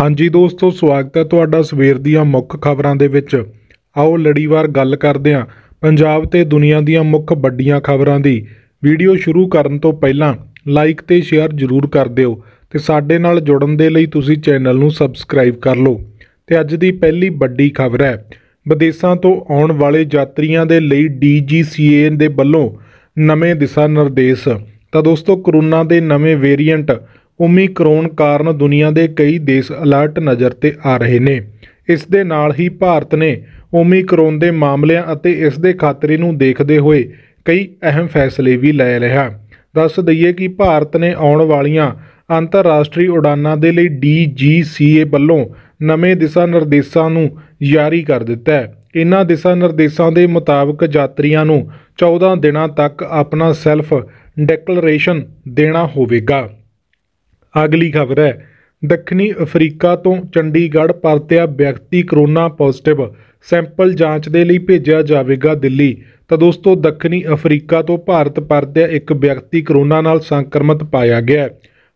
ਹਾਂਜੀ ਦੋਸਤੋ ਸਵਾਗਤ ਹੈ ਤੁਹਾਡਾ ਸਵੇਰ ਦੀਆਂ ਮੁੱਖ ਖਬਰਾਂ ਦੇ ਵਿੱਚ ਆਓ ਲੜੀਵਾਰ ਗੱਲ ਕਰਦੇ ਹਾਂ ਪੰਜਾਬ ਤੇ ਦੁਨੀਆ ਦੀਆਂ ਮੁੱਖ ਵੱਡੀਆਂ ਖਬਰਾਂ ਦੀ ਵੀਡੀਓ ਸ਼ੁਰੂ ਕਰਨ ਤੋਂ ਪਹਿਲਾਂ ਲਾਈਕ ਤੇ ਸ਼ੇਅਰ ਜ਼ਰੂਰ ਕਰ ਦਿਓ ਤੇ ਸਾਡੇ ਨਾਲ ਜੁੜਨ ਦੇ ਲਈ ਤੁਸੀਂ ਚੈਨਲ ਨੂੰ ਸਬਸਕ੍ਰਾਈਬ ਕਰ ਲਓ ਤੇ ਅੱਜ ਦੀ ਪਹਿਲੀ ਵੱਡੀ ਖਬਰ ਹੈ ਵਿਦੇਸ਼ਾਂ ਤੋਂ ਆਉਣ ਵਾਲੇ ਯਾਤਰੀਆਂ ਦੇ ਲਈ ਡੀਜੀਸੀਏ ਦੇ ਵੱਲੋਂ ਨਵੇਂ ਦਿਸ਼ਾ ਨਿਰਦੇਸ਼ ਤਾਂ ਦੋਸਤੋ ਕਰੋਨਾ ਦੇ ਨਵੇਂ ਵੇਰੀਐਂਟ ਓਮਿਕਰੋਨ ਕਾਰਨ ਦੁਨੀਆ ਦੇ ਕਈ ਦੇਸ਼ ਅਲਰਟ ਨਜ਼ਰ ਤੇ ਆ ਰਹੇ ਨੇ ਇਸ ਦੇ ਨਾਲ ਹੀ ਭਾਰਤ ਨੇ ਓਮਿਕਰੋਨ ਦੇ ਮਾਮਲਿਆਂ ਅਤੇ ਇਸ ਦੇ ਖਤਰੇ ਨੂੰ ਦੇਖਦੇ ਹੋਏ ਕਈ ਅਹਿਮ ਫੈਸਲੇ ਵੀ ਲੈ ਲਿਆ ਦੱਸ ਦਈਏ ਕਿ ਭਾਰਤ ਨੇ ਆਉਣ ਵਾਲੀਆਂ ਅੰਤਰਰਾਸ਼ਟਰੀ ਉਡਾਨਾਂ ਦੇ ਲਈ DGCA ਵੱਲੋਂ ਨਵੇਂ ਦਿਸ਼ਾ ਨਿਰਦੇਸ਼ਾਂ ਨੂੰ ਜਾਰੀ ਕਰ ਦਿੱਤਾ ਹੈ ਇਨ੍ਹਾਂ ਦਿਸ਼ਾ ਨਿਰਦੇਸ਼ਾਂ ਦੇ ਮੁਤਾਬਕ ਯਾਤਰੀਆਂ ਨੂੰ 14 ਦਿਨਾਂ ਤੱਕ ਆਪਣਾ ਸੈਲਫ ਡੈਕਲੇਰੇਸ਼ਨ ਦੇਣਾ ਹੋਵੇਗਾ ਅਗਲੀ ਖਬਰ ਹੈ ਦੱਖਣੀ ਅਫਰੀਕਾ ਤੋਂ ਚੰਡੀਗੜ੍ਹ ਪਰਤਿਆ ਵਿਅਕਤੀ ਕਰੋਨਾ ਪੋਜ਼ਿਟਿਵ ਸੈਂਪਲ ਜਾਂਚ ਦੇ ਲਈ ਭੇਜਿਆ ਜਾਵੇਗਾ ਦਿੱਲੀ ਤਾਂ ਦੋਸਤੋ ਦੱਖਣੀ ਅਫਰੀਕਾ ਤੋਂ ਭਾਰਤ ਪਰਤਿਆ ਇੱਕ ਵਿਅਕਤੀ ਕਰੋਨਾ ਨਾਲ ਸੰਕਰਮਿਤ ਪਾਇਆ ਗਿਆ ਹੈ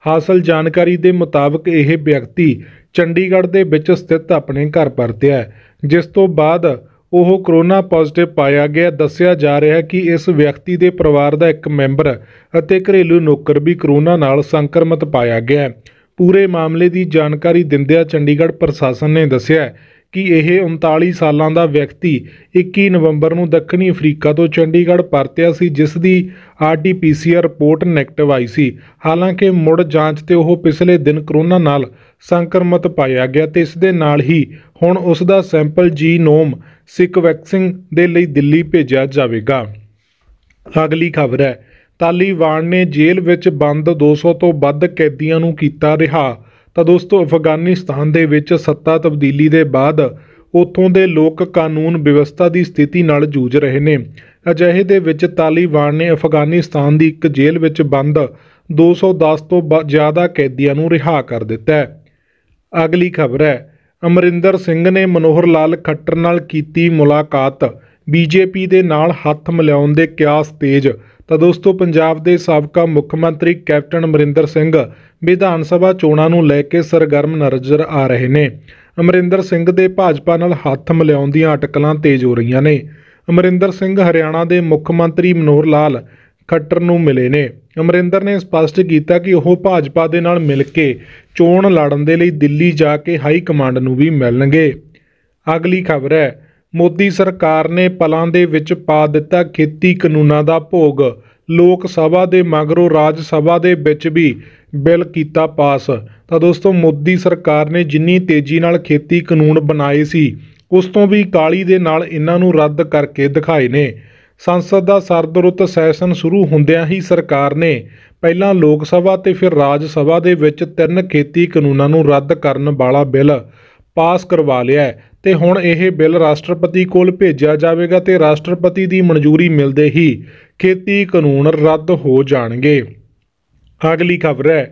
ਹਾਸਲ ਜਾਣਕਾਰੀ ਦੇ ਮੁਤਾਬਕ ਇਹ ਵਿਅਕਤੀ ਚੰਡੀਗੜ੍ਹ ਦੇ ਵਿੱਚ ਸਥਿਤ ਆਪਣੇ ਘਰ ਪਰਤਿਆ ਜਿਸ ਤੋਂ ਬਾਅਦ ਉਹ ਕੋਰੋਨਾ ਪੋਜ਼ਿਟਿਵ ਪਾਇਆ ਗਿਆ ਦੱਸਿਆ ਜਾ ਰਿਹਾ ਹੈ ਕਿ ਇਸ ਵਿਅਕਤੀ ਦੇ ਪਰਿਵਾਰ ਦਾ ਇੱਕ ਮੈਂਬਰ ਅਤੇ ਘਰੇਲੂ ਨੌਕਰ ਵੀ ਕੋਰੋਨਾ ਨਾਲ ਸੰਕਰਮਿਤ ਪਾਇਆ ਗਿਆ ਪੂਰੇ ਮਾਮਲੇ ਦੀ ਜਾਣਕਾਰੀ ਦਿੰਦਿਆਂ ਚੰਡੀਗੜ੍ਹ ਪ੍ਰਸ਼ਾਸਨ ਨੇ ਦੱਸਿਆ ਕਿ ਇਹ 39 ਸਾਲਾਂ ਦਾ ਵਿਅਕਤੀ 21 ਨਵੰਬਰ ਨੂੰ ਦੱਖਣੀ ਅਫਰੀਕਾ ਤੋਂ ਚੰਡੀਗੜ੍ਹ ਪਰਤਿਆ ਸੀ ਜਿਸ ਦੀ ਆਰਟੀਪੀਸੀਆਰ ਰਿਪੋਰਟ ਨੈਗੇਟਿਵ ਆਈ ਸੀ ਹਾਲਾਂਕਿ ਮੁੜ ਜਾਂਚ ਤੇ ਉਹ ਪਿਛਲੇ ਦਿਨ ਕਰੋਨਾ ਨਾਲ ਸੰਕਰਮਿਤ ਪਾਇਆ ਗਿਆ ਤੇ ਇਸ ਦੇ ਨਾਲ ਹੀ ਹੁਣ ਉਸ ਦਾ ਸੈਂਪਲ ਜੀਨੋਮ ਵੈਕਸਿੰਗ ਦੇ ਲਈ ਦਿੱਲੀ ਭੇਜਿਆ ਜਾਵੇਗਾ ਅਗਲੀ ਖਬਰ ਹੈ ਤਾਲੀਵਾਨ ਨੇ ਜੇਲ੍ਹ ਵਿੱਚ ਬੰਦ 200 ਤੋਂ ਵੱਧ ਕੈਦੀਆਂ ਨੂੰ ਕੀਤਾ ਰਿਹਾ ਤਾਂ ਦੋਸਤੋ ਅਫਗਾਨਿਸਤਾਨ ਦੇ ਵਿੱਚ ਸੱਤਾ ਤਬਦੀਲੀ ਦੇ ਬਾਅਦ ਉਥੋਂ ਦੇ ਲੋਕ ਕਾਨੂੰਨ ਵਿਵਸਥਾ ਦੀ ਸਥਿਤੀ ਨਾਲ ਜੂਝ ਰਹੇ ਨੇ ਅਜਿਹੇ ਦੇ ਵਿੱਚ ਤਾਲੀਬਾਨ ਨੇ ਅਫਗਾਨਿਸਤਾਨ ਦੀ ਇੱਕ ਜੇਲ੍ਹ ਵਿੱਚ ਬੰਦ 210 ਤੋਂ ਜ਼ਿਆਦਾ ਕੈਦੀਆਂ ਨੂੰ ਰਿਹਾ ਕਰ ਦਿੱਤਾ ਹੈ ਅਗਲੀ ਖਬਰ ਹੈ ਅਮਰਿੰਦਰ ਸਿੰਘ ਨੇ ਮਨੋਹਰ ਲਾਲ ਖੱਟਰ ਨਾਲ ਕੀਤੀ ਮੁਲਾਕਾਤ ਬੀਜੇਪੀ ਦੇ ਨਾਲ ਹੱਥ ਮਿਲਾਉਣ ਦੇ ਕਿਆਸ ਤੇਜ਼ ਤਾਂ ਦੋਸਤੋ ਪੰਜਾਬ ਦੇ ਸਾਬਕਾ ਮੁੱਖ ਮੰਤਰੀ ਕੈਪਟਨ ਅਮਰਿੰਦਰ ਸਿੰਘ ਵਿਧਾਨ ਸਭਾ ਚੋਣਾਂ ਨੂੰ ਲੈ ਕੇ ਸਰਗਰਮ ਨਜ਼ਰ ਆ ਰਹੇ ਨੇ ਅਮਰਿੰਦਰ ਸਿੰਘ ਦੇ ਭਾਜਪਾ ਨਾਲ ਹੱਥ ਮਿਲਾਉਣ ਦੀਆਂ ਅਟਕਲਾਂ ਤੇਜ਼ ਹੋ ਰਹੀਆਂ ਨੇ ਅਮਰਿੰਦਰ ਸਿੰਘ ਹਰਿਆਣਾ ਦੇ ਮੁੱਖ ਮੰਤਰੀ ਮਨੋਹਰ ਲਾਲ ਖੱਟਰ ਨੂੰ ਮਿਲੇ ਨੇ ਅਮਰਿੰਦਰ ਨੇ ਸਪਸ਼ਟ ਕੀਤਾ ਕਿ ਉਹ ਭਾਜਪਾ ਦੇ ਨਾਲ ਮਿਲ ਕੇ ਚੋਣ ਲੜਨ ਦੇ ਲਈ ਦਿੱਲੀ ਜਾ ਕੇ ਹਾਈ ਕਮਾਂਡ ਨੂੰ ਵੀ ਮਿਲਣਗੇ ਅਗਲੀ ਖਬਰ ਹੈ ਮੋਦੀ ਸਰਕਾਰ ਨੇ ਪਲਾਂ ਦੇ ਵਿੱਚ ਪਾ ਦਿੱਤਾ ਖੇਤੀ ਕਾਨੂੰਨਾਂ ਦਾ ਭੋਗ ਲੋਕ ਸਭਾ ਦੇ ਮਗਰੋਂ ਰਾਜ ਸਭਾ ਦੇ ਵਿੱਚ ਵੀ ਬਿੱਲ ਕੀਤਾ ਪਾਸ ਤਾਂ ਦੋਸਤੋ ਮੋਦੀ ਸਰਕਾਰ ਨੇ ਜਿੰਨੀ ਤੇਜ਼ੀ ਨਾਲ ਖੇਤੀ ਕਾਨੂੰਨ ਬਣਾਏ ਸੀ ਉਸ ਤੋਂ ਵੀ ਕਾਲੀ ਦੇ ਨਾਲ ਇਹਨਾਂ ਨੂੰ ਰੱਦ ਕਰਕੇ ਦਿਖਾਏ ਨੇ ਸੰਸਦ ਦਾ ਸਰਦਰੁੱਤ ਸੈਸ਼ਨ ਸ਼ੁਰੂ ਹੁੰਦਿਆਂ ਹੀ ਸਰਕਾਰ ਨੇ ਪਹਿਲਾਂ ਲੋਕ ਸਭਾ ਤੇ ਫਿਰ ਰਾਜ ਸਭਾ ਦੇ ਵਿੱਚ ਤਿੰਨ ਖੇਤੀ ਕਾਨੂੰਨਾਂ ਨੂੰ ਰੱਦ ਕਰਨ ਵਾਲਾ ਬਿੱਲ ਪਾਸ ਕਰਵਾ ਲਿਆ ਤੇ ਹੁਣ ਇਹ ਬਿੱਲ ਰਾਸ਼ਟਰਪਤੀ ਕੋਲ ਭੇਜਿਆ ਜਾਵੇਗਾ ਤੇ ਰਾਸ਼ਟਰਪਤੀ ਦੀ ਮਨਜ਼ੂਰੀ ਮਿਲਦੇ ਹੀ ਖੇਤੀ ਕਾਨੂੰਨ ਰੱਦ ਹੋ ਜਾਣਗੇ ਅਗਲੀ ਖਬਰ ਹੈ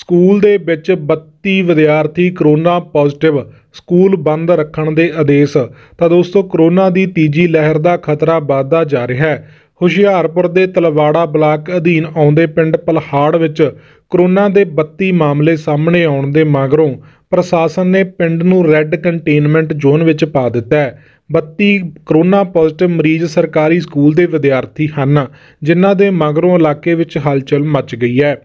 ਸਕੂਲ ਦੇ ਵਿੱਚ 32 ਵਿਦਿਆਰਥੀ ਕਰੋਨਾ ਪੋਜ਼ਿਟਿਵ ਸਕੂਲ ਬੰਦ ਰੱਖਣ ਦੇ ਆਦੇਸ਼ ਤਾਂ ਦੋਸਤੋ ਕਰੋਨਾ ਦੀ ਤੀਜੀ ਲਹਿਰ ਦਾ ਖਤਰਾ ਵਧਦਾ ਜਾ ਰਿਹਾ ਹੈ ਹੁਸ਼ਿਆਰਪੁਰ ਦੇ ਤਲਵਾੜਾ ਬਲਾਕ ਅਧੀਨ ਆਉਂਦੇ ਪਿੰਡ ਪਲਹਾੜ ਵਿੱਚ ਕਰੋਨਾ ਦੇ 32 ਮਾਮਲੇ ਸਾਹਮਣੇ ਆਉਣ ਦੇ ਮਗਰੋਂ ਪ੍ਰਸ਼ਾਸਨ ਨੇ ਪਿੰਡ ਨੂੰ ਰੈੱਡ ਕੰਟੇਨਮੈਂਟ ਜ਼ੋਨ ਵਿੱਚ ਪਾ ਦਿੱਤਾ ਹੈ 32 ਕਰੋਨਾ ਪੋਜ਼ਿਟਿਵ ਮਰੀਜ਼ ਸਰਕਾਰੀ ਸਕੂਲ ਦੇ ਵਿਦਿਆਰਥੀ ਹਨ ਜਿਨ੍ਹਾਂ ਦੇ ਮਗਰੋਂ ਇਲਾਕੇ ਵਿੱਚ ਹਲਚਲ ਮਚ ਗਈ ਹੈ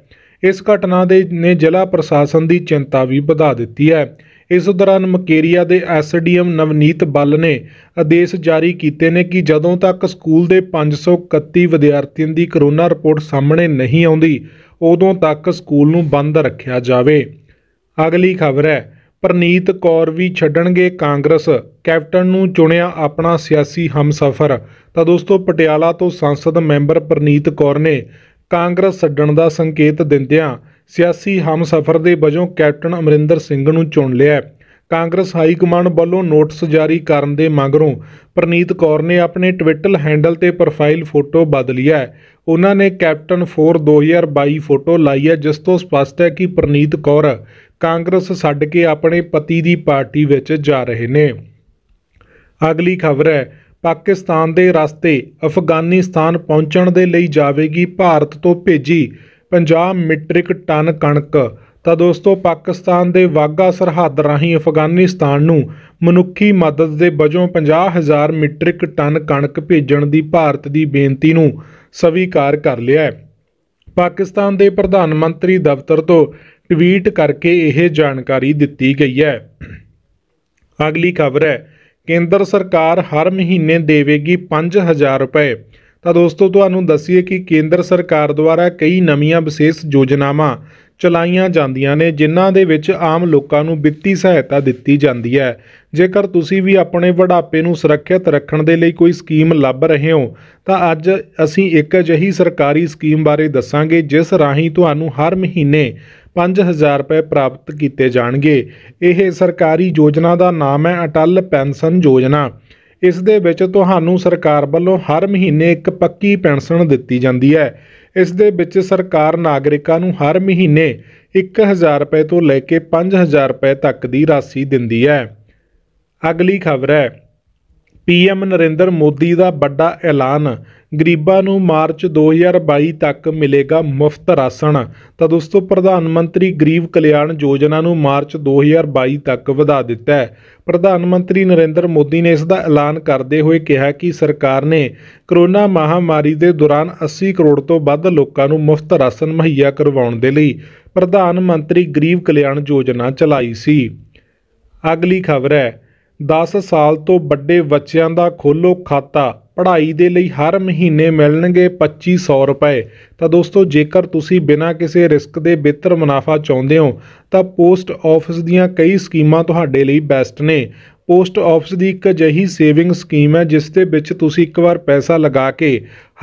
ਇਸ ਘਟਨਾ ਦੇ ਨੇ ਜ਼ਿਲ੍ਹਾ ਪ੍ਰਸ਼ਾਸਨ ਦੀ ਚਿੰਤਾ ਵੀ ਵਧਾ ਦਿੱਤੀ ਹੈ ਇਸ ਦੌਰਾਨ ਮਕੇਰੀਆ ਦੇ ਐਸਡੀਐਮ ਨਵਨੀਤ ਬੱਲ ਨੇ ਆਦੇਸ਼ ਜਾਰੀ ਕੀਤੇ ਨੇ ਕਿ ਜਦੋਂ ਤੱਕ ਸਕੂਲ ਦੇ 531 ਵਿਦਿਆਰਥੀਆਂ ਦੀ ਕਰੋਨਾ ਰਿਪੋਰਟ ਸਾਹਮਣੇ ਨਹੀਂ ਆਉਂਦੀ ਉਦੋਂ ਤੱਕ ਸਕੂਲ ਨੂੰ ਬੰਦ ਰੱਖਿਆ ਜਾਵੇ ਅਗਲੀ ਖਬਰ ਹੈ ਪ੍ਰਨੀਤ ਕੌਰ ਵੀ ਛੱਡਣਗੇ ਕਾਂਗਰਸ ਕੈਪਟਨ ਨੂੰ ਚੁਣਿਆ ਆਪਣਾ ਸਿਆਸੀ ਹਮਸਫਰ ਤਾਂ ਦੋਸਤੋ ਪਟਿਆਲਾ ਤੋਂ ਸੰਸਦ ਮੈਂਬਰ ਪ੍ਰਨੀਤ ਕੌਰ ਨੇ ਕਾਂਗਰਸ ਛੱਡਣ ਦਾ ਸੰਕੇਤ ਦਿੰਦਿਆਂ ਸਿਆਸੀ ਹਮਸਫਰ ਦੇ ਵਜੋਂ ਕੈਪਟਨ ਅਮਰਿੰਦਰ ਸਿੰਘ ਨੂੰ ਚੁਣ ਲਿਆ ਕਾਂਗਰਸ ਹਾਈ ਕਮਾਂਡ ਵੱਲੋਂ ਨੋਟਿਸ ਜਾਰੀ ਕਰਨ ਦੇ ਮੰਗਰੋਂ ਪ੍ਰਨੀਤ ਕੌਰ ਨੇ ਆਪਣੇ ਟਵਿੱਟਰ ਹੈਂਡਲ ਤੇ ਪ੍ਰੋਫਾਈਲ ਫੋਟੋ ਬਦਲੀ ਹੈ ਉਹਨਾਂ ਨੇ ਕੈਪਟਨ 4 2022 ਫੋਟੋ ਲਾਈ ਹੈ ਜਿਸ ਤੋਂ ਸਪਸ਼ਟ ਹੈ ਕਿ ਪ੍ਰਨੀਤ ਕੌਰ ਕਾਂਗਰਸ ਛੱਡ ਕੇ ਆਪਣੇ ਪਤੀ ਦੀ ਪਾਰਟੀ ਵਿੱਚ ਜਾ ਰਹੇ ਨੇ ਅਗਲੀ ਖਬਰ ਹੈ ਪਾਕਿਸਤਾਨ ਦੇ ਰਸਤੇ ਅਫਗਾਨਿਸਤਾਨ ਪਹੁੰਚਣ ਦੇ ਲਈ ਜਾਵੇਗੀ ਭਾਰਤ ਤੋਂ ਭੇਜੀ 50 ਮੀਟ੍ਰਿਕ ਟਨ ਕਣਕ ਤਾਂ ਦੋਸਤੋ ਪਾਕਿਸਤਾਨ ਦੇ ਵਾਗਾ ਸਰਹੱਦ ਰਾਹੀਂ ਅਫਗਾਨਿਸਤਾਨ ਨੂੰ ਮਨੁੱਖੀ ਮਦਦ ਦੇ ਵਜੋਂ 50000 ਮੀਟ੍ਰਿਕ ਟਨ ਕਣਕ ਭੇਜਣ ਦੀ ਭਾਰਤ ਦੀ ਬੇਨਤੀ ਨੂੰ ਸਵੀਕਾਰ ਕਰ ਲਿਆ ਹੈ ਪਾਕਿਸਤਾਨ ਦੇ ਪ੍ਰਧਾਨ ਮੰਤਰੀ ਦਫ਼ਤਰ ਤੋਂ ਟਵੀਟ ਕਰਕੇ ਇਹ ਜਾਣਕਾਰੀ ਦਿੱਤੀ ਗਈ ਹੈ ਅਗਲੀ ਖਬਰ ਹੈ ਕੇਂਦਰ ਸਰਕਾਰ ਹਰ ਮਹੀਨੇ ਦੇਵੇਗੀ 5000 ਰੁਪਏ ਤਾਂ ਦੋਸਤੋ ਤੁਹਾਨੂੰ ਦੱਸੀਏ ਕਿ ਕੇਂਦਰ ਸਰਕਾਰ ਦੁਆਰਾ ਕਈ ਨਵੀਆਂ ਵਿਸ਼ੇਸ਼ ਯੋਜਨਾਵਾਂ ਚਲਾਈਆਂ ਜਾਂਦੀਆਂ ਨੇ ਜਿਨ੍ਹਾਂ ਦੇ ਵਿੱਚ ਆਮ ਲੋਕਾਂ ਨੂੰ ਵਿੱਤੀ ਸਹਾਇਤਾ ਦਿੱਤੀ ਜਾਂਦੀ ਹੈ ਜੇਕਰ ਤੁਸੀਂ ਵੀ ਆਪਣੇ ਬੁਢਾਪੇ ਨੂੰ ਸੁਰੱਖਿਅਤ ਰੱਖਣ ਦੇ ਲਈ ਕੋਈ ਸਕੀਮ ਲੱਭ ਰਹੇ ਹੋ ਤਾਂ ਅੱਜ ਅਸੀਂ ਇੱਕ ਅਜਿਹੀ ਸਰਕਾਰੀ ਸਕੀਮ ਬਾਰੇ ਦੱਸਾਂਗੇ ਜਿਸ ਰਾਹੀਂ ਤੁਹਾਨੂੰ ਹਰ ਮਹੀਨੇ 5000 ਰੁਪਏ ਪ੍ਰਾਪਤ ਕੀਤੇ ਜਾਣਗੇ ਇਹ ਸਰਕਾਰੀ ਯੋਜਨਾ ਦਾ ਨਾਮ ਹੈ ਅਟਲ ਪੈਨਸ਼ਨ ਯੋਜਨਾ ਇਸ ਦੇ ਵਿੱਚ ਤੁਹਾਨੂੰ ਸਰਕਾਰ ਵੱਲੋਂ ਹਰ ਮਹੀਨੇ ਇੱਕ ਪੱਕੀ ਪੈਨਸ਼ਨ ਦਿੱਤੀ ਜਾਂਦੀ ਹੈ ਇਸ ਦੇ ਵਿੱਚ ਸਰਕਾਰ ਨਾਗਰਿਕਾਂ ਨੂੰ ਹਰ ਮਹੀਨੇ 1000 ਰੁਪਏ ਤੋਂ ਲੈ ਕੇ 5000 ਰੁਪਏ ਤੱਕ ਦੀ ਰਾਸ਼ੀ ਦਿੰਦੀ ਹੈ ਅਗਲੀ ਖਬਰ ਹੈ ਪੀਐਮ ਨਰਿੰਦਰ ਮੋਦੀ ਦਾ ਵੱਡਾ ਐਲਾਨ ਗਰੀਬਾਂ ਨੂੰ ਮਾਰਚ 2022 ਤੱਕ ਮਿਲੇਗਾ ਮੁਫਤ ਰਾਸ਼ਨ ਤਾਂ ਦੋਸਤੋ ਪ੍ਰਧਾਨ ਮੰਤਰੀ ਗਰੀਬ ਕਲਿਆਣ ਯੋਜਨਾ ਨੂੰ ਮਾਰਚ 2022 ਤੱਕ ਵਧਾ ਦਿੱਤਾ ਹੈ ਪ੍ਰਧਾਨ ਮੰਤਰੀ ਨਰਿੰਦਰ ਮੋਦੀ ਨੇ ਇਸ ਦਾ ਐਲਾਨ ਕਰਦੇ ਹੋਏ ਕਿਹਾ ਕਿ ਸਰਕਾਰ ਨੇ ਕਰੋਨਾ ਮਹਾਮਾਰੀ ਦੇ ਦੌਰਾਨ 80 ਕਰੋੜ ਤੋਂ ਵੱਧ ਲੋਕਾਂ ਨੂੰ ਮੁਫਤ ਰਾਸ਼ਨ ਮੁਹੱਈਆ ਕਰਵਾਉਣ ਦੇ ਲਈ ਪ੍ਰਧਾਨ ਮੰਤਰੀ ਗਰੀਬ ਕਲਿਆਣ ਯੋਜਨਾ ਚਲਾਈ ਸੀ ਅਗਲੀ ਖਬਰ ਹੈ 10 ਸਾਲ ਤੋਂ ਵੱਡੇ ਬੱਚਿਆਂ ਦਾ ਖੋਲੋ ਖਾਤਾ ਪੜ੍ਹਾਈ ਦੇ ਲਈ ਹਰ ਮਹੀਨੇ ਮਿਲਣਗੇ 2500 ਰੁਪਏ ਤਾਂ ਦੋਸਤੋ ਜੇਕਰ ਤੁਸੀਂ ਬਿਨਾਂ ਕਿਸੇ ਰਿਸਕ ਦੇ ਬਿਹਤਰ ਮੁਨਾਫਾ ਚਾਹੁੰਦੇ ਹੋ ਤਾਂ ਪੋਸਟ ਆਫਿਸ ਦੀਆਂ ਕਈ ਸਕੀਮਾਂ ਤੁਹਾਡੇ ਲਈ ਬੈਸਟ ਨੇ ਪੋਸਟ ਆਫਿਸ ਦੀ ਇੱਕ ਅਜਿਹੀ ਸੇਵਿੰਗ ਸਕੀਮ ਹੈ ਜਿਸ ਦੇ ਵਿੱਚ ਤੁਸੀਂ ਇੱਕ ਵਾਰ ਪੈਸਾ ਲਗਾ ਕੇ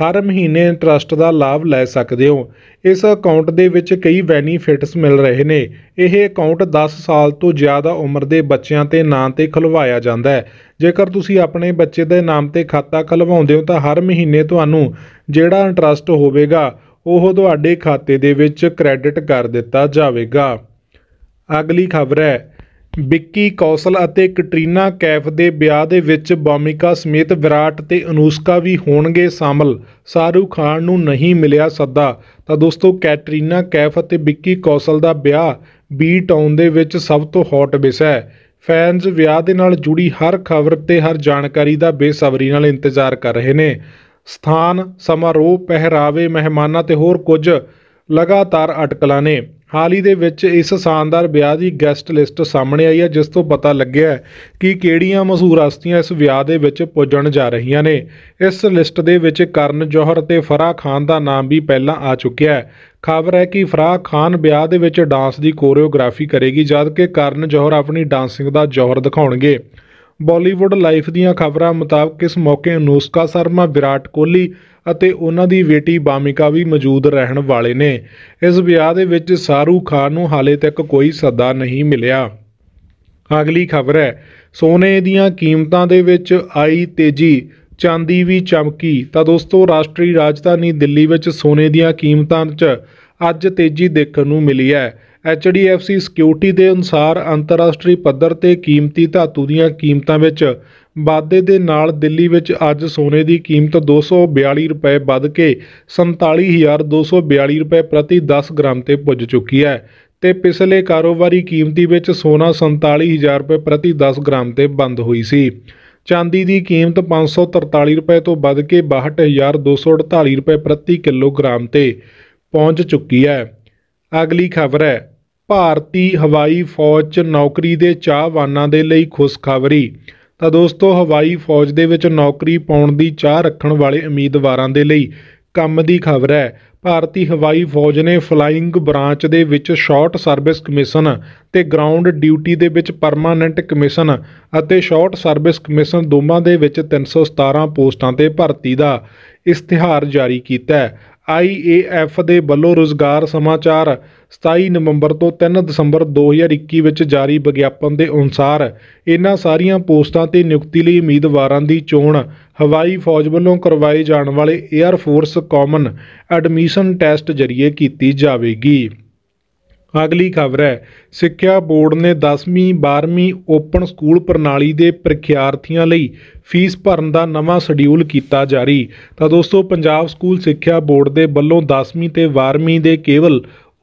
ਹਰ ਮਹੀਨੇ ਇੰਟਰਸਟ ਦਾ ਲਾਭ ਲੈ ਸਕਦੇ ਹੋ ਇਸ ਅਕਾਊਂਟ ਦੇ ਵਿੱਚ ਕਈ ਬੈਨੀਫਿਟਸ ਮਿਲ ਰਹੇ ਨੇ ਇਹ ਅਕਾਊਂਟ 10 ਸਾਲ ਤੋਂ ਜ਼ਿਆਦਾ ਉਮਰ ਦੇ ਬੱਚਿਆਂ ਤੇ ਨਾਂ ਤੇ ਖੁਲਵਾਇਆ ਜਾਂਦਾ ਹੈ ਜੇਕਰ ਤੁਸੀਂ ਆਪਣੇ ਬੱਚੇ ਦੇ ਨਾਮ ਤੇ ਖਾਤਾ ਖੁਲਵਾਉਂਦੇ ਹੋ ਤਾਂ ਹਰ ਮਹੀਨੇ ਤੁਹਾਨੂੰ ਜਿਹੜਾ ਇੰਟਰਸਟ ਹੋਵੇਗਾ ਉਹ ਤੁਹਾਡੇ ਖਾਤੇ ਦੇ ਵਿੱਚ ਕ੍ਰੈਡਿਟ ਕਰ ਦਿੱਤਾ ਜਾਵੇਗਾ ਅਗਲੀ ਖਬਰ ਹੈ ਵਿੱਕੀ ਕੌਸਲ ਅਤੇ ਕੈਟਰੀਨਾ ਕੈਫ ਦੇ ਵਿਆਹ ਦੇ ਵਿੱਚ ਬੌਮਿਕਾ ਸਮੇਤ ਵਿਰਾਟ ਤੇ ਅਨੂਸ਼ਕਾ ਵੀ ਹੋਣਗੇ ਸ਼ਾਮਲ ਸਾਰੂ ਖਾਨ ਨੂੰ ਨਹੀਂ ਮਿਲਿਆ ਸੱਦਾ ਤਾਂ ਦੋਸਤੋ ਕੈਟਰੀਨਾ ਕੈਫ ਅਤੇ ਵਿੱਕੀ ਕੌਸਲ ਦਾ ਵਿਆਹ ਬੀ ਟਾਊਨ ਦੇ ਵਿੱਚ ਸਭ ਤੋਂ ਹੌਟ ਵਿਸ਼ਾ ਹੈ ਫੈਨਸ ਵਿਆਹ ਦੇ ਨਾਲ ਜੁੜੀ ਹਰ ਖਬਰ ਤੇ ਹਰ ਜਾਣਕਾਰੀ ਦਾ ਬੇਸਬਰੀ ਨਾਲ ਇੰਤਜ਼ਾਰ ਕਰ ਰਹੇ ਨੇ ਸਥਾਨ ਸਮਾਰੋਹ ਪਹਿਰਾਵੇ ਮਹਿਮਾਨਾਂ ਤੇ ਹੋਰ ਕੁਝ ਲਗਾਤਾਰ ਅਟਕਲਾਂ ਨੇ ਹਾਲ ਹੀ ਦੇ ਵਿੱਚ ਇਸ ਸ਼ਾਨਦਾਰ ਵਿਆਹ ਦੀ ਗੈਸਟ ਲਿਸਟ ਸਾਹਮਣੇ ਆਈ ਹੈ ਜਿਸ ਤੋਂ ਪਤਾ ਲੱਗਿਆ ਕਿ ਕਿਹੜੀਆਂ ਮਸ਼ਹੂਰ ਹਸਤੀਆਂ ਇਸ ਵਿਆਹ ਦੇ ਵਿੱਚ ਪੁੱਜਣ ਜਾ ਰਹੀਆਂ ਨੇ ਇਸ ਲਿਸਟ ਦੇ ਵਿੱਚ ਕਰਨ ਜੋਹਰ ਤੇ ਫਰਾਹ ਖਾਨ ਦਾ ਨਾਮ ਵੀ ਪਹਿਲਾਂ ਆ ਚੁੱਕਿਆ ਹੈ ਖਬਰ ਹੈ ਕਿ ਫਰਾਹ ਖਾਨ ਵਿਆਹ ਦੇ ਵਿੱਚ ਡਾਂਸ ਦੀ ਕੋਰੀਓਗ੍ਰਾਫੀ ਕਰੇਗੀ ਜਦ ਕਿ ਕਰਨ ਜੋਹਰ ਆਪਣੀ ਡਾਂਸਿੰਗ ਦਾ ਜੋਹਰ ਦਿਖਾਉਣਗੇ ਬਾਲੀਵੁੱਡ ਲਾਈਫ ਦੀਆਂ ਖਬਰਾਂ ਮੁਤਾਬਕ ਇਸ ਮੌਕੇ ਅਨੁਸ਼ਕਾ ਸ਼ਰਮਾ ਵਿਰਾਟ ਕੋਹਲੀ ਅਤੇ ਉਹਨਾਂ ਦੀ ਬੇਟੀ ਬਾਮਿਕਾ ਵੀ ਮੌਜੂਦ ਰਹਿਣ ਵਾਲੇ ਨੇ ਇਸ ਵਿਆਹ ਦੇ ਵਿੱਚ ਸਾਰੂ ਖਾਨ ਨੂੰ ਹਾਲੇ ਤੱਕ ਕੋਈ ਸੱਦਾ ਨਹੀਂ ਮਿਲਿਆ ਅਗਲੀ ਖਬਰ ਹੈ ਸੋਨੇ ਦੀਆਂ ਕੀਮਤਾਂ ਦੇ ਵਿੱਚ ਆਈ ਤੇਜ਼ੀ ਚਾਂਦੀ ਵੀ ਚਮਕੀ ਤਾਂ ਦੋਸਤੋ ਰਾਸ਼ਟਰੀ ਰਾਜਧਾਨੀ ਦਿੱਲੀ ਵਿੱਚ ਸੋਨੇ ਦੀਆਂ ਕੀਮਤਾਂ 'ਚ ਅੱਜ ਤੇਜ਼ੀ ਦੇਖਣ ਨੂੰ ਮਿਲੀ ਹੈ HDFC ਸਿਕਿਉਰਿਟੀ ਦੇ ਅਨੁਸਾਰ ਅੰਤਰਰਾਸ਼ਟਰੀ ਪੱਧਰ ਤੇ ਕੀਮਤੀ ਧਾਤੂ ਦੀਆਂ ਕੀਮਤਾਂ ਵਿੱਚ ਵਾਧੇ ਦੇ ਨਾਲ ਦਿੱਲੀ ਵਿੱਚ ਅੱਜ ਸੋਨੇ ਦੀ ਕੀਮਤ 242 ਰੁਪਏ ਵੱਧ ਕੇ 47242 ਰੁਪਏ ਪ੍ਰਤੀ 10 ਗ੍ਰਾਮ ਤੇ ਪੁੱਜ ਚੁੱਕੀ ਹੈ ਤੇ ਪਿਛਲੇ ਕਾਰੋਬਾਰੀ ਕੀਮਤੀ ਵਿੱਚ ਸੋਨਾ 47000 ਰੁਪਏ ਪ੍ਰਤੀ 10 ਗ੍ਰਾਮ ਤੇ ਬੰਦ ਹੋਈ ਸੀ ਚਾਂਦੀ ਦੀ ਕੀਮਤ 543 ਰੁਪਏ ਤੋਂ ਵੱਧ ਕੇ 62248 ਰੁਪਏ ਪ੍ਰਤੀ ਕਿਲੋਗ੍ਰਾਮ ਤੇ ਪਹੁੰਚ ਚੁੱਕੀ ਹੈ ਅਗਲੀ ਖਬਰ ਹੈ ਭਾਰਤੀ ਹਵਾਈ ਫੌਜ 'ਚ ਨੌਕਰੀ ਦੇ ਚਾਹਵਾਨਾਂ ਦੇ ਲਈ ਖੁਸ਼ਖਬਰੀ ਤਾਂ ਦੋਸਤੋ ਹਵਾਈ ਫੌਜ ਦੇ ਵਿੱਚ ਨੌਕਰੀ ਪਾਉਣ ਦੀ ਚਾਹ ਰੱਖਣ ਵਾਲੇ ਉਮੀਦਵਾਰਾਂ ਦੇ ਲਈ ਕੰਮ ਦੀ ਖਬਰ ਹੈ ਭਾਰਤੀ ਹਵਾਈ ਫੌਜ ਨੇ ਫਲਾਈਂਗ ਬ੍ਰਾਂਚ ਦੇ ਵਿੱਚ ਸ਼ਾਰਟ ਸਰਵਿਸ ਕਮਿਸ਼ਨ ਤੇ ਗਰਾਊਂਡ ਡਿਊਟੀ ਦੇ ਵਿੱਚ ਪਰਮਾਨੈਂਟ ਕਮਿਸ਼ਨ ਅਤੇ ਸ਼ਾਰਟ ਸਰਵਿਸ ਕਮਿਸ਼ਨ ਦੋਵਾਂ ਦੇ ਵਿੱਚ 317 ਪੋਸਟਾਂ ਤੇ ਭਰਤੀ ਦਾ ਇਸ਼ਤਿਹਾਰ ਜਾਰੀ ਕੀਤਾ ਹੈ ਆਈਏਐਫ ਦੇ ਵੱਲੋਂ ਰੋਜ਼ਗਾਰ ਸਮਾਚਾਰ 27 ਨਵੰਬਰ ਤੋਂ 3 ਦਸੰਬਰ 2021 ਵਿੱਚ ਜਾਰੀ ਵਿਗਿਆਪਨ ਦੇ ਅਨੁਸਾਰ ਇਹਨਾਂ ਸਾਰੀਆਂ ਪੋਸਟਾਂ ਤੇ ਨਿਯੁਕਤੀ ਲਈ ਉਮੀਦਵਾਰਾਂ ਦੀ ਚੋਣ ਹਵਾਈ ਫੌਜ ਵੱਲੋਂ ਕਰਵਾਏ ਜਾਣ ਵਾਲੇ air force common admission test ਜ਼ਰੀਏ ਕੀਤੀ ਜਾਵੇਗੀ ਅਗਲੀ ਖਬਰ ਹੈ ਸਿੱਖਿਆ ਬੋਰਡ ਨੇ 10ਵੀਂ 12ਵੀਂ ਓਪਨ ਸਕੂਲ ਪ੍ਰਣਾਲੀ ਦੇ ਪ੍ਰੀਖਿਆਰਥੀਆਂ ਲਈ ਫੀਸ ਭਰਨ ਦਾ ਨਵਾਂ ਸ਼ਡਿਊਲ ਕੀਤਾ ਜਾਰੀ ਤਾਂ ਦੋਸਤੋ ਪੰਜਾਬ ਸਕੂਲ ਸਿੱਖਿਆ ਬੋਰਡ ਦੇ ਵੱਲੋਂ 10ਵੀਂ ਤੇ 12ਵੀਂ ਦੇ ਕੇਵਲ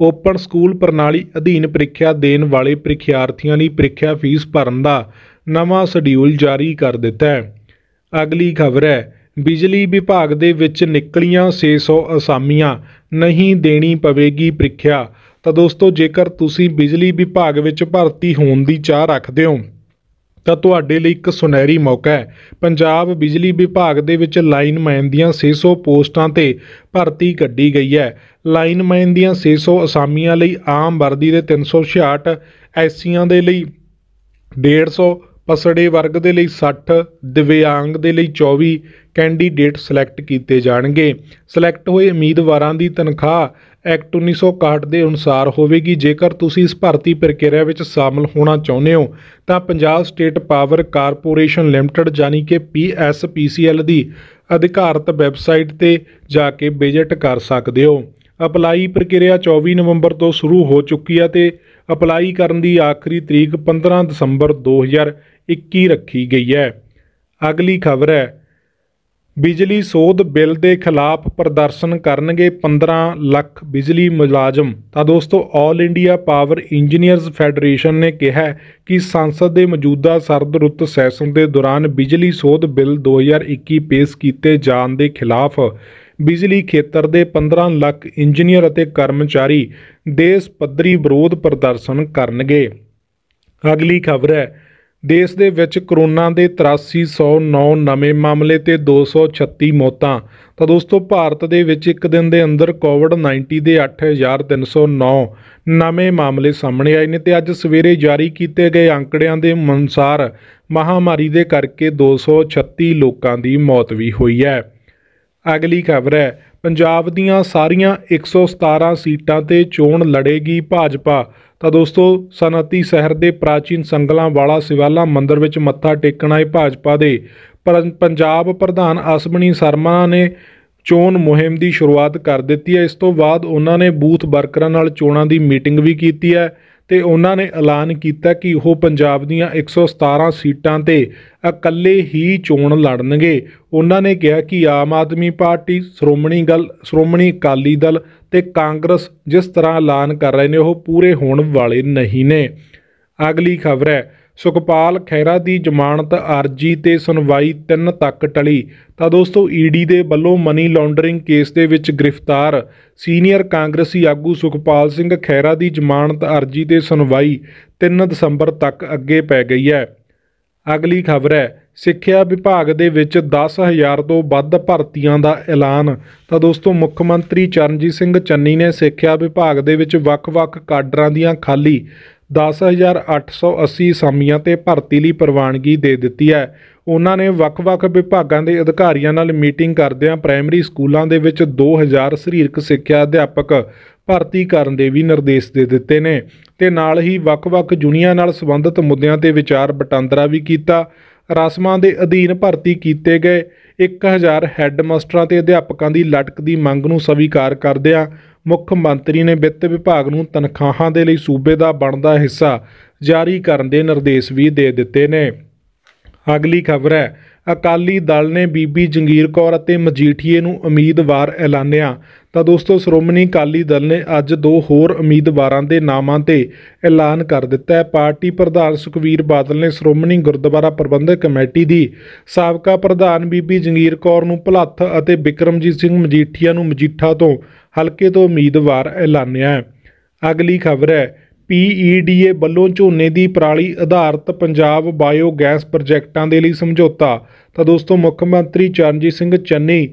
ਓਪਨ ਸਕੂਲ ਪ੍ਰਣਾਲੀ ਅਧੀਨ ਪ੍ਰੀਖਿਆ ਦੇਣ ਵਾਲੇ ਪ੍ਰੀਖਿਆਰਥੀਆਂ ਲਈ ਪ੍ਰੀਖਿਆ ਫੀਸ ਭਰਨ ਦਾ ਨਵਾਂ ਸ਼ਡਿਊਲ ਜਾਰੀ ਕਰ ਦਿੱਤਾ ਹੈ ਅਗਲੀ ਖਬਰ ਹੈ ਬਿਜਲੀ ਵਿਭਾਗ ਦੇ ਵਿੱਚ ਨਿਕਲੀਆਂ 600 ਅਸਾਮੀਆਂ ਨਹੀਂ ਦੇਣੀ ਪਵੇਗੀ ਪ੍ਰੀਖਿਆ ਤਾਂ ਦੋਸਤੋ ਜੇਕਰ ਤੁਸੀਂ ਬਿਜਲੀ ਵਿਭਾਗ ਵਿੱਚ ਭਰਤੀ ਹੋਣ ਦੀ ਚਾਹ ਰੱਖਦੇ ਹੋ ਤਾਂ ਤੁਹਾਡੇ ਲਈ ਇੱਕ ਸੁਨਹਿਰੀ ਮੌਕਾ ਹੈ ਪੰਜਾਬ ਬਿਜਲੀ ਵਿਭਾਗ ਦੇ ਵਿੱਚ ਲਾਈਨਮੈਨ ਦੀਆਂ 600 ਪੋਸਟਾਂ ਤੇ ਭਰਤੀ ਕੱਢੀ ਗਈ ਹੈ ਲਾਈਨਮੈਨ ਦੀਆਂ 600 ਅਸਾਮੀਆਂ ਲਈ ਆਮ ਵਰਦੀ ਦੇ 366 ਐਸੀਆਂ ਦੇ ਲਈ 150 ਪਸੜੇ ਵਰਗ ਦੇ ਲਈ 60 ਦਿਵਿਆਂਗ ਦੇ ਲਈ 24 ਕੈਂਡੀਡੇਟ ਸਿਲੈਕਟ ਕੀਤੇ ਜਾਣਗੇ ਸਿਲੈਕਟ ਹੋਏ ਉਮੀਦਵਾਰਾਂ ਦੀ ਤਨਖਾਹ ਐਕਟ 1961 ਦੇ ਅਨੁਸਾਰ ਹੋਵੇਗੀ ਜੇਕਰ ਤੁਸੀਂ ਇਸ ਭਰਤੀ ਪ੍ਰਕਿਰਿਆ ਵਿੱਚ ਸ਼ਾਮਲ ਹੋਣਾ ਚਾਹੁੰਦੇ ਹੋ ਤਾਂ Punjab state power corporation limited ਯਾਨੀ ਕਿ ਪੀਐਸਪੀਸੀਐਲ ਦੀ ਅਧਿਕਾਰਤ ਵੈਬਸਾਈਟ ਤੇ ਜਾ ਕੇ ਵਿਜ਼ਿਟ ਕਰ ਸਕਦੇ ਹੋ ਅਪਲਾਈ ਪ੍ਰਕਿਰਿਆ 24 ਨਵੰਬਰ ਤੋਂ ਸ਼ੁਰੂ ਹੋ ਚੁੱਕੀ ਹੈ ਤੇ ਅਪਲਾਈ ਕਰਨ ਦੀ ਆਖਰੀ ਤਰੀਕ 15 ਦਸੰਬਰ 2021 ਰੱਖੀ ਗਈ ਹੈ ਅਗਲੀ ਖਬਰ ਹੈ ਬਿਜਲੀ ਸੋਧ ਬਿੱਲ ਦੇ ਖਿਲਾਫ ਪ੍ਰਦਰਸ਼ਨ ਕਰਨਗੇ 15 ਲੱਖ ਬਿਜਲੀ ਮੁਲਾਜ਼ਮ ਤਾਂ ਦੋਸਤੋ all India power engineers federation ਨੇ ਕਿਹਾ ਕਿ ਸੰਸਦ ਦੇ ਮੌਜੂਦਾ ਸਰਦ ਰੁੱਤ ਸੈਸ਼ਨ ਦੇ ਦੌਰਾਨ ਬਿਜਲੀ ਸੋਧ ਬਿੱਲ 2021 ਪੇਸ਼ ਕੀਤੇ ਜਾਣ ਦੇ ਖਿਲਾਫ ਬਿਜਲੀ ਖੇਤਰ ਦੇ 15 ਲੱਖ ਇੰਜੀਨੀਅਰ ਅਤੇ ਕਰਮਚਾਰੀ ਦੇਸ਼ ਪੱਧਰੀ ਵਿਰੋਧ ਪ੍ਰਦਰਸ਼ਨ ਕਰਨਗੇ ਅਗਲੀ ਖਬਰ ਹੈ ਦੇਸ਼ ਦੇ ਵਿੱਚ ਕਰੋਨਾ ਦੇ 8309 ਨਵੇਂ ਮਾਮਲੇ ਤੇ 236 ਮੌਤਾਂ ਤਾਂ ਦੋਸਤੋ ਭਾਰਤ ਦੇ ਵਿੱਚ ਇੱਕ ਦਿਨ ਦੇ ਅੰਦਰ ਕੋਵਿਡ-19 ਦੇ 8309 ਨਵੇਂ ਮਾਮਲੇ ਸਾਹਮਣੇ ਆਏ ਨੇ ਤੇ ਅੱਜ ਸਵੇਰੇ ਜਾਰੀ ਕੀਤੇ ਗਏ ਅੰਕੜਿਆਂ ਦੇ ਅਨੁਸਾਰ ਮਹਾਮਾਰੀ ਦੇ ਕਰਕੇ 236 ਲੋਕਾਂ ਦੀ ਮੌਤ ਵੀ ਹੋਈ ਹੈ ਅਗਲੀ ਖਬਰ ਹੈ ਪੰਜਾਬ ਦੀਆਂ ਸਾਰੀਆਂ 117 ਸੀਟਾਂ ਤੇ ਚੋਣ ਲੜੇਗੀ ਭਾਜਪਾ ਤਾਂ ਦੋਸਤੋ ਸਨਤੀ ਸ਼ਹਿਰ ਦੇ ਪ੍ਰਾਚੀਨ ਸੰਗਲਾਂ ਵਾਲਾ ਸਿਵਾਲਾ ਮੰਦਿਰ ਵਿੱਚ ਮੱਥਾ ਟੇਕਣਾ ਹੈ ਭਾਜਪਾ ਦੇ ਪੰਜਾਬ ਪ੍ਰਧਾਨ ਅਸਮਣੀ ਸ਼ਰਮਾ ਨੇ ਚੋਣ ਮੁਹਿੰਮ ਦੀ ਸ਼ੁਰੂਆਤ ਕਰ ਦਿੱਤੀ ਹੈ ਇਸ ਤੋਂ ਬਾਅਦ ਉਹਨਾਂ ਨੇ ਬੂਥ ਵਰਕਰਾਂ ਨਾਲ ਚੋਣਾਂ ਦੀ ਮੀਟਿੰਗ ਵੀ ਕੀਤੀ ਹੈ ਤੇ ਉਹਨਾਂ ਨੇ ਐਲਾਨ ਕੀਤਾ ਕਿ ਉਹ ਪੰਜਾਬ ਦੀਆਂ 117 ਸੀਟਾਂ ਤੇ ਇਕੱਲੇ ਹੀ ਚੋਣ ਲੜਨਗੇ ਉਹਨਾਂ ਨੇ ਕਿਹਾ ਕਿ ਆਮ ਆਦਮੀ ਪਾਰਟੀ ਸ਼੍ਰੋਮਣੀ ਗੱਲ ਸ਼੍ਰੋਮਣੀ ਅਕਾਲੀ ਦਲ ਤੇ ਕਾਂਗਰਸ ਜਿਸ ਤਰ੍ਹਾਂ ਐਲਾਨ ਕਰ ਰਹੇ ਨੇ ਉਹ ਪੂਰੇ ਹੋਣ ਵਾਲੇ ਨਹੀਂ ਨੇ ਅਗਲੀ ਖਬਰ ਹੈ ਸੁਖਪਾਲ ਖੈਰਾ ਦੀ ਜ਼ਮਾਨਤ ਅਰਜੀ ਤੇ ਸੁਣਵਾਈ 3 ਤੱਕ ਟਲੀ ਤਾਂ ਦੋਸਤੋ ਈਡੀ e ਦੇ ਵੱਲੋਂ ਮਨੀ ਲਾਂਡਰਿੰਗ ਕੇਸ ਦੇ ਵਿੱਚ ਗ੍ਰਿਫਤਾਰ ਸੀਨੀਅਰ ਕਾਂਗਰਸੀ ਆਗੂ ਸੁਖਪਾਲ ਸਿੰਘ ਖੈਰਾ ਦੀ ਜ਼ਮਾਨਤ ਅਰਜੀ ਤੇ ਸੁਣਵਾਈ 3 ਦਸੰਬਰ ਤੱਕ ਅੱਗੇ ਪੈ ਗਈ ਹੈ ਅਗਲੀ ਖਬਰ ਹੈ ਸਿੱਖਿਆ ਵਿਭਾਗ ਦੇ ਵਿੱਚ 10000 ਤੋਂ ਵੱਧ ਭਰਤੀਆਂ ਦਾ ਐਲਾਨ ਤਾਂ ਦੋਸਤੋ ਮੁੱਖ ਮੰਤਰੀ ਚਰਨਜੀਤ ਸਿੰਘ ਚੰਨੀ ਨੇ ਸਿੱਖਿਆ ਵਿਭਾਗ ਦੇ ਵਿੱਚ ਵੱਖ-ਵੱਖ ਕਾਡਰਾਂ ਦੀਆਂ ਖਾਲੀ 10880 ਸਾਮੀਆਂ ਤੇ ਭਰਤੀ ਲਈ ਪ੍ਰਵਾਨਗੀ ਦੇ ਦਿੱਤੀ ਹੈ ਉਹਨਾਂ ਨੇ ਵੱਖ-ਵੱਖ ਵਿਭਾਗਾਂ ਦੇ ਅਧਿਕਾਰੀਆਂ ਨਾਲ ਮੀਟਿੰਗ ਕਰਦਿਆਂ ਪ੍ਰਾਇਮਰੀ ਸਕੂਲਾਂ ਦੇ ਵਿੱਚ 2000 ਸਰੀਰਕ ਸਿੱਖਿਆ ਅਧਿਆਪਕ ਭਰਤੀ ਕਰਨ ਦੇ ਵੀ ਨਿਰਦੇਸ਼ ਦੇ ਦਿੱਤੇ ਨੇ ਤੇ ਨਾਲ ਹੀ ਵੱਖ-ਵੱਖ ਜੁਨੀਆਂ ਨਾਲ ਸੰਬੰਧਿਤ ਮੁੱਦਿਆਂ ਤੇ ਵਿਚਾਰ ਵਟਾਂਦਰਾ ਵੀ ਕੀਤਾ ਰਸਮਾਂ ਦੇ ਅਧੀਨ ਭਰਤੀ ਕੀਤੇ ਗਏ 1000 ਹੈੱਡਮਾਸਟਰਾਂ ਤੇ ਅਧਿਆਪਕਾਂ ਦੀ ਲਟਕ ਦੀ ਮੰਗ ਨੂੰ ਸਵੀਕਾਰ ਕਰਦਿਆਂ ਮੁੱਖ ਮੰਤਰੀ ਨੇ ਵਿੱਤ ਵਿਭਾਗ ਨੂੰ ਤਨਖਾਹਾਂ ਦੇ ਲਈ ਸੂਬੇ ਦਾ ਬਣਦਾ ਹਿੱਸਾ ਜਾਰੀ ਕਰਨ ਦੇ ਨਿਰਦੇਸ਼ ਵੀ ਦੇ ਦਿੱਤੇ ਨੇ ਅਗਲੀ ਖਬਰ ਹੈ ਅਕਾਲੀ ਦਲ ਨੇ ਬੀਬੀ ਜੰਗੀਰ ਕੌਰ ਅਤੇ ਮਜੀਠੀਏ ਨੂੰ ਉਮੀਦਵਾਰ ਐਲਾਨਿਆ ਤਾਂ ਦੋਸਤੋ ਸ਼੍ਰੋਮਣੀ ਅਕਾਲੀ ਦਲ ਨੇ ਅੱਜ ਦੋ ਹੋਰ ਉਮੀਦਵਾਰਾਂ ਦੇ ਨਾਮਾਂ ਤੇ ਐਲਾਨ ਕਰ ਦਿੱਤਾ ਹੈ ਪਾਰਟੀ ਪ੍ਰਧਾਨ ਸੁਖਵੀਰ ਬਾਦਲ ਨੇ ਸ਼੍ਰੋਮਣੀ ਗੁਰਦੁਆਰਾ ਪ੍ਰਬੰਧਕ ਕਮੇਟੀ ਦੀ ਸਾਬਕਾ ਪ੍ਰਧਾਨ ਬੀਬੀ ਜੰਗੀਰ ਕੌਰ ਨੂੰ ਭਲੱਥ ਅਤੇ ਬਿਕਰਮਜੀਤ ਸਿੰਘ ਮਜੀਠੀਆ ਨੂੰ ਮਜੀਠਾ ਤੋਂ ਹਲਕੇ ਤੋਂ ਉਮੀਦਵਾਰ ਐਲਾਨਿਆ ਹੈ ਅਗਲੀ ਖਬਰ ਹੈ ਪੀਈਡੀਏ ਵੱਲੋਂ ਝੋਨੇ ਦੀ ਪਰਾਲੀ ਆਧਾਰਿਤ ਪੰਜਾਬ ਬਾਇਓ ਗੈਸ ਪ੍ਰੋਜੈਕਟਾਂ ਦੇ ਲਈ ਸਮਝੌਤਾ ਤਾਂ ਦੋਸਤੋ ਮੁੱਖ ਮੰਤਰੀ ਚਰਨਜੀਤ ਸਿੰਘ ਚੰਨੀ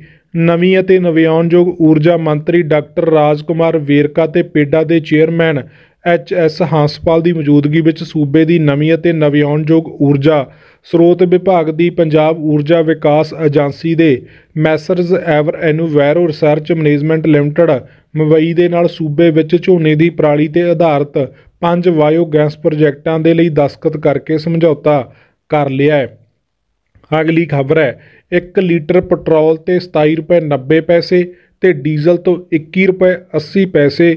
ਨਵੀਂ ਅਤੇ ਨਵਿਆਉਣਯੋਗ ਊਰਜਾ ਮੰਤਰੀ ਡਾਕਟਰ ਰਾਜਕੁਮਾਰ ਵੇਰਕਾ ਤੇ ਪੇਡਾ ਦੇ ਚੇਅਰਮੈਨ ਐਚ ਐਸ ਹਾਂਸਪਾਲ ਦੀ ਮੌਜੂਦਗੀ ਵਿੱਚ ਸੂਬੇ ਦੀ ਨਵੀਂ ਅਤੇ ਨਵਿਆਉਣਯੋਗ ਊਰਜਾ ਸਰੋਤ ਵਿਭਾਗ ਦੀ ਪੰਜਾਬ ਊਰਜਾ ਵਿਕਾਸ ਏਜੰਸੀ ਦੇ messrs ever enviro research management limited Mumbai ਦੇ ਨਾਲ ਸੂਬੇ ਵਿੱਚ ਝੋਨੇ ਦੀ ਪਰਾਲੀ ਤੇ ਆਧਾਰਿਤ ਪੰਜ ਵਾਯੋ ਗੈਸ ਪ੍ਰੋਜੈਕਟਾਂ ਦੇ ਲਈ ਦਸਖਤ ਕਰਕੇ ਸਮਝੌਤਾ ਕਰ ਲਿਆ ਹੈ ਅਗਲੀ ਖਬਰ ਹੈ 1 ਲੀਟਰ ਪੈਟਰੋਲ ਤੇ 27 ਰੁਪਏ 90 ਪੈਸੇ ਤੇ ਡੀਜ਼ਲ ਤੋਂ 21 ਰੁਪਏ 80 ਪੈਸੇ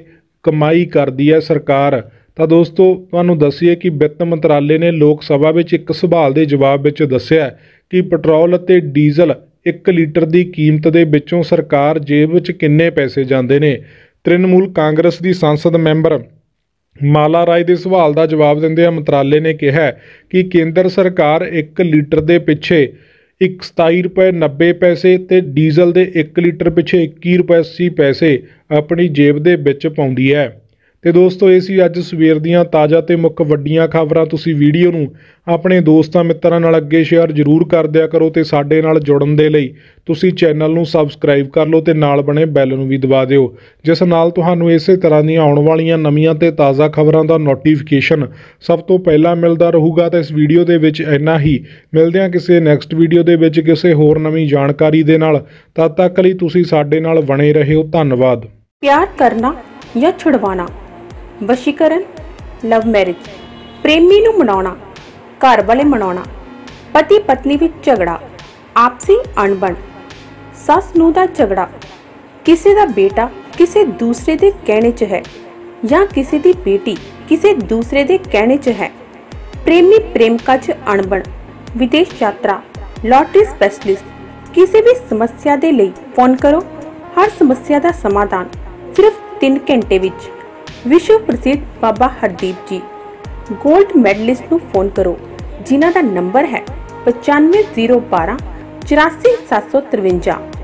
ਕਮਾਈ ਕਰਦੀ ਹੈ ਸਰਕਾਰ ਤਾਂ ਦੋਸਤੋ ਤੁਹਾਨੂੰ ਦੱਸੀਏ ਕਿ ਵਿੱਤ ਮੰਤਰਾਲੇ ਨੇ ਲੋਕ ਸਭਾ ਵਿੱਚ ਇੱਕ ਸਵਾਲ ਦੇ ਜਵਾਬ ਵਿੱਚ ਦੱਸਿਆ ਕਿ ਪੈਟਰੋਲ ਅਤੇ ਡੀਜ਼ਲ 1 ਲੀਟਰ ਦੀ ਕੀਮਤ ਦੇ ਵਿੱਚੋਂ ਸਰਕਾਰ ਜੇਬ ਵਿੱਚ ਕਿੰਨੇ ਪੈਸੇ ਜਾਂਦੇ ਨੇ ਤ੍ਰਿਣਮੂਲ ਕਾਂਗਰਸ ਦੀ ਸੰਸਦ ਮੈਂਬਰ ਮਾਲਾ ਰਾਏ ਦੇ ਸਵਾਲ ਦਾ ਜਵਾਬ ਦਿੰਦੇ ਦਿੰਦਿਆਂ ਮੰਤਰਾਲੇ ਨੇ ਕਿਹਾ ਕਿ ਕੇਂਦਰ ਸਰਕਾਰ 1 ਲੀਟਰ ਦੇ ਪਿੱਛੇ 27 ਰੁਪਏ 90 ਪੈਸੇ ਤੇ ਡੀਜ਼ਲ ਦੇ 1 ਲੀਟਰ ਪਿੱਛੇ 21 ਰੁਪਏ 80 ਪੈਸੇ ਆਪਣੀ ਜੇਬ ਦੇ ਵਿੱਚ ਪਾਉਂਦੀ ਹੈ ਤੇ ਦੋਸਤੋ ਇਹ ਸੀ ਅੱਜ ਸਵੇਰ ਦੀਆਂ ਤਾਜ਼ਾ ਤੇ ਮੁੱਖ ਵੱਡੀਆਂ ਖਬਰਾਂ ਤੁਸੀਂ ਵੀਡੀਓ ਨੂੰ ਆਪਣੇ ਦੋਸਤਾਂ ਮਿੱਤਰਾਂ ਨਾਲ ਅੱਗੇ ਸ਼ੇਅਰ ਜ਼ਰੂਰ ਕਰ ਦਿਆ ਕਰੋ ਤੇ ਸਾਡੇ ਨਾਲ ਜੁੜਨ ਦੇ ਲਈ ਤੁਸੀਂ ਚੈਨਲ ਨੂੰ ਸਬਸਕ੍ਰਾਈਬ ਕਰ ਲਓ ਤੇ ਨਾਲ ਬਣੇ ਬੈਲ ਨੂੰ ਵੀ ਦਬਾ ਦਿਓ ਜਿਸ ਨਾਲ ਤੁਹਾਨੂੰ ਇਸੇ ਤਰ੍ਹਾਂ ਦੀਆਂ ਆਉਣ ਵਾਲੀਆਂ ਨਵੀਆਂ ਤੇ ਤਾਜ਼ਾ ਖਬਰਾਂ ਦਾ ਨੋਟੀਫਿਕੇਸ਼ਨ ਸਭ ਤੋਂ ਪਹਿਲਾਂ ਮਿਲਦਾ ਰਹੂਗਾ ਤਾਂ ਇਸ ਵੀਡੀਓ ਦੇ ਵਿੱਚ ਇੰਨਾ ਹੀ ਮਿਲਦੇ ਹਾਂ ਕਿਸੇ ਨੈਕਸਟ ਵੀਡੀਓ ਦੇ ਵਿੱਚ ਕਿਸੇ ਹੋਰ ਨਵੀਂ ਜਾਣਕਾਰੀ ਦੇ ਨਾਲ ਤਦ ਤੱਕ ਲਈ ਤੁਸੀਂ ਸਾਡੇ ਨਾਲ ਬਣੇ ਰਹਿਓ ਧੰਨਵਾਦ ਪਿਆਰ ਕਰਨਾ ਜਾਂ ਛੁਡਵਾਣਾ ਵਸ਼ੀਕਰਨ ਲਵ ਮੈਰਿਜ ਪ੍ਰੇਮੀ ਨੂੰ ਮਨਾਉਣਾ ਘਰ ਵਾਲੇ ਮਨਾਉਣਾ ਪਤੀ ਪਤਨੀ ਵਿੱਚ ਝਗੜਾ ਆਪਸੀ ਅਣਬਣ ਸੱਸ ਨੂੰ ਦਾ ਝਗੜਾ ਕਿਸੇ ਦਾ ਬੇਟਾ ਕਿਸੇ ਦੂਸਰੇ ਦੇ ਕਹਿਣੇ 'ਚ ਹੈ ਜਾਂ ਕਿਸੇ ਦੀ ਬੇਟੀ ਕਿਸੇ ਦੂਸਰੇ ਦੇ ਕਹਿਣੇ 'ਚ ਹੈ ਪ੍ਰੇਮੀ ਪ੍ਰੇਮਿਕਾ 'ਚ ਅਣਬਣ ਵਿਦੇਸ਼ ਯਾਤਰਾ ਲਾਟਰੀ ਸਪੈਸ਼ਲਿਸਟ ਕਿਸੇ ਵੀ ਸਮੱਸਿਆ ਦੇ ਲਈ ਫੋਨ ਕਰੋ ਹਰ ਸਮੱਸਿਆ ਦਾ ਸਮਾਧਾਨ ਸਿਰਫ 3 ਘੰਟੇ ਵਿੱਚ ਵਿਸ਼ਵ ਪ੍ਰਸਿੱਧ ਬਾਬਾ ਹਰਦੀਪ ਜੀ 골ਡ ਮੈਡਲਿਸਟ ਨੂੰ ਫੋਨ ਕਰੋ ਜਿਨ੍ਹਾਂ ਦਾ ਨੰਬਰ ਹੈ 95012 84753